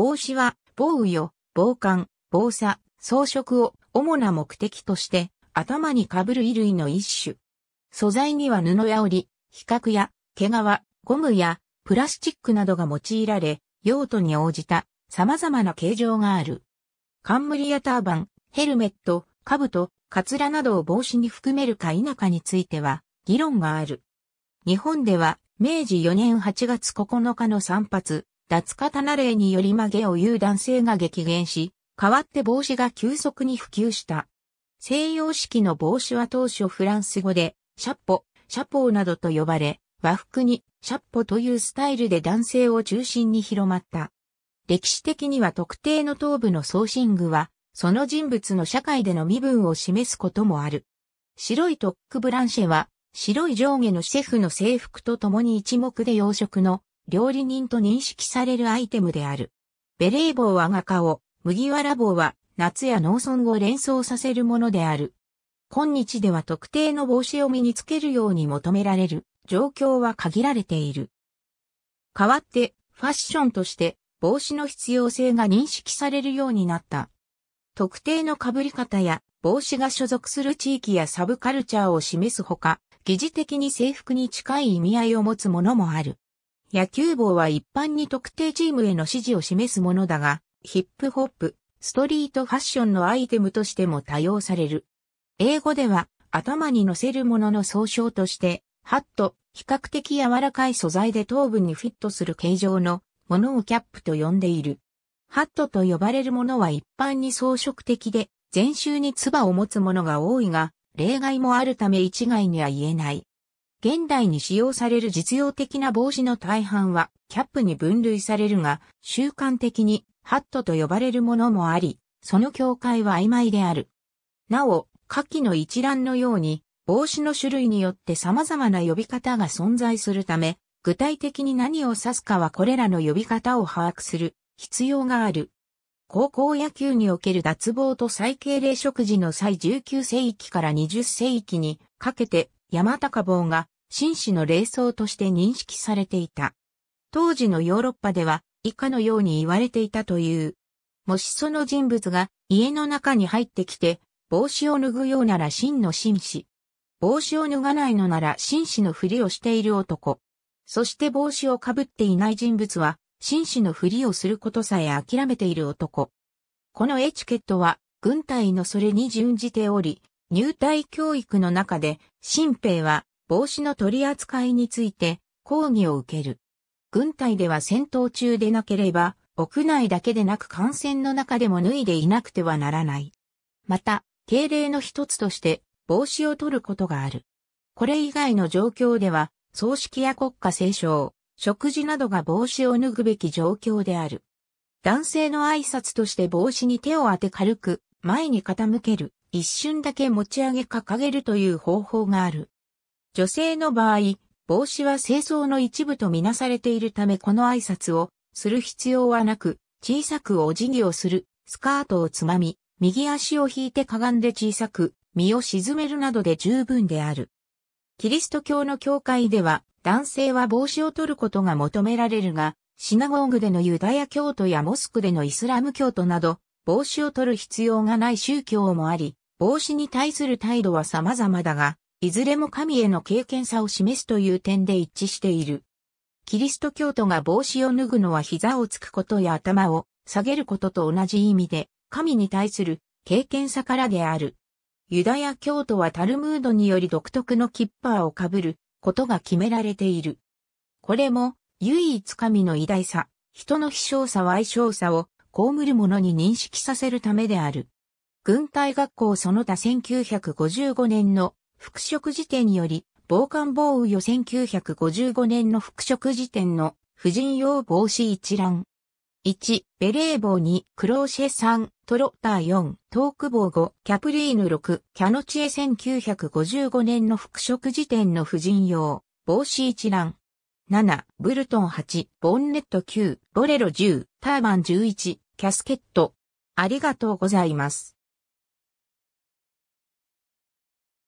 帽子は、防御、防寒、防砂、装飾を主な目的として、頭に被る衣類の一種。素材には布や織、比較や、毛皮、ゴムや、プラスチックなどが用いられ、用途に応じた様々な形状がある。冠やターバン、ヘルメット、兜、カツラなどを帽子に含めるか否かについては、議論がある。日本では、明治4年8月9日の散髪、脱な例により曲げを言う男性が激減し、代わって帽子が急速に普及した。西洋式の帽子は当初フランス語で、シャッポ、シャポーなどと呼ばれ、和服にシャッポというスタイルで男性を中心に広まった。歴史的には特定の頭部の送信具は、その人物の社会での身分を示すこともある。白いトックブランシェは、白い上下のシェフの制服と共に一目で洋食の料理人と認識されるアイテムである。ベレー帽は画家を、麦わら帽は夏や農村を連想させるものである。今日では特定の帽子を身につけるように求められる状況は限られている。代わってファッションとして帽子の必要性が認識されるようになった。特定の被り方や帽子が所属する地域やサブカルチャーを示すほか、疑似的に制服に近い意味合いを持つものもある。野球帽は一般に特定チームへの支持を示すものだが、ヒップホップ、ストリートファッションのアイテムとしても多用される。英語では頭に乗せるものの総称として、ハット、比較的柔らかい素材で頭部にフィットする形状のものをキャップと呼んでいる。ハットと呼ばれるものは一般に装飾的で、全周に唾を持つものが多いが、例外もあるため一概には言えない。現代に使用される実用的な帽子の大半はキャップに分類されるが、習慣的にハットと呼ばれるものもあり、その境界は曖昧である。なお、下記の一覧のように、帽子の種類によって様々な呼び方が存在するため、具体的に何を指すかはこれらの呼び方を把握する必要がある。高校野球における脱帽と再敬礼食事の際19世紀から20世紀にかけて山高坊が紳士の霊装として認識されていた。当時のヨーロッパでは以下のように言われていたという。もしその人物が家の中に入ってきて帽子を脱ぐようなら真の紳士。帽子を脱がないのなら紳士のふりをしている男。そして帽子をかぶっていない人物は紳士のふりをすることさえ諦めている男。このエチケットは軍隊のそれに準じており、入隊教育の中で、新兵は帽子の取り扱いについて講義を受ける。軍隊では戦闘中でなければ、屋内だけでなく感染の中でも脱いでいなくてはならない。また、敬礼の一つとして帽子を取ることがある。これ以外の状況では、葬式や国家斉唱、食事などが帽子を脱ぐべき状況である。男性の挨拶として帽子に手を当て軽く、前に傾ける、一瞬だけ持ち上げ掲げるという方法がある。女性の場合、帽子は清掃の一部とみなされているためこの挨拶をする必要はなく、小さくお辞儀をする、スカートをつまみ、右足を引いてかがんで小さく、身を沈めるなどで十分である。キリスト教の教会では、男性は帽子を取ることが求められるが、シナゴーグでのユダヤ教徒やモスクでのイスラム教徒など、帽子を取る必要がない宗教もあり、帽子に対する態度は様々だが、いずれも神への敬虔さを示すという点で一致している。キリスト教徒が帽子を脱ぐのは膝をつくことや頭を下げることと同じ意味で、神に対する敬虔さからである。ユダヤ教徒はタルムードにより独特のキッパーをかぶることが決められている。これも唯一神の偉大さ、人の卑小さは相性さを被るものに認識させるためである。軍隊学校その他1955年の復職時点より、防寒防雨予1955年の復職時点の婦人用防止一覧。1、ベレー帽2、クローシェ3、トロッター4、トーク帽5、キャプリーヌ6、キャノチエ1955年の復職時点の婦人用、防止一覧。7、ブルトン8、ボンネット9、ボレロ10、ターバン11、キャスケット。ありがとうございます。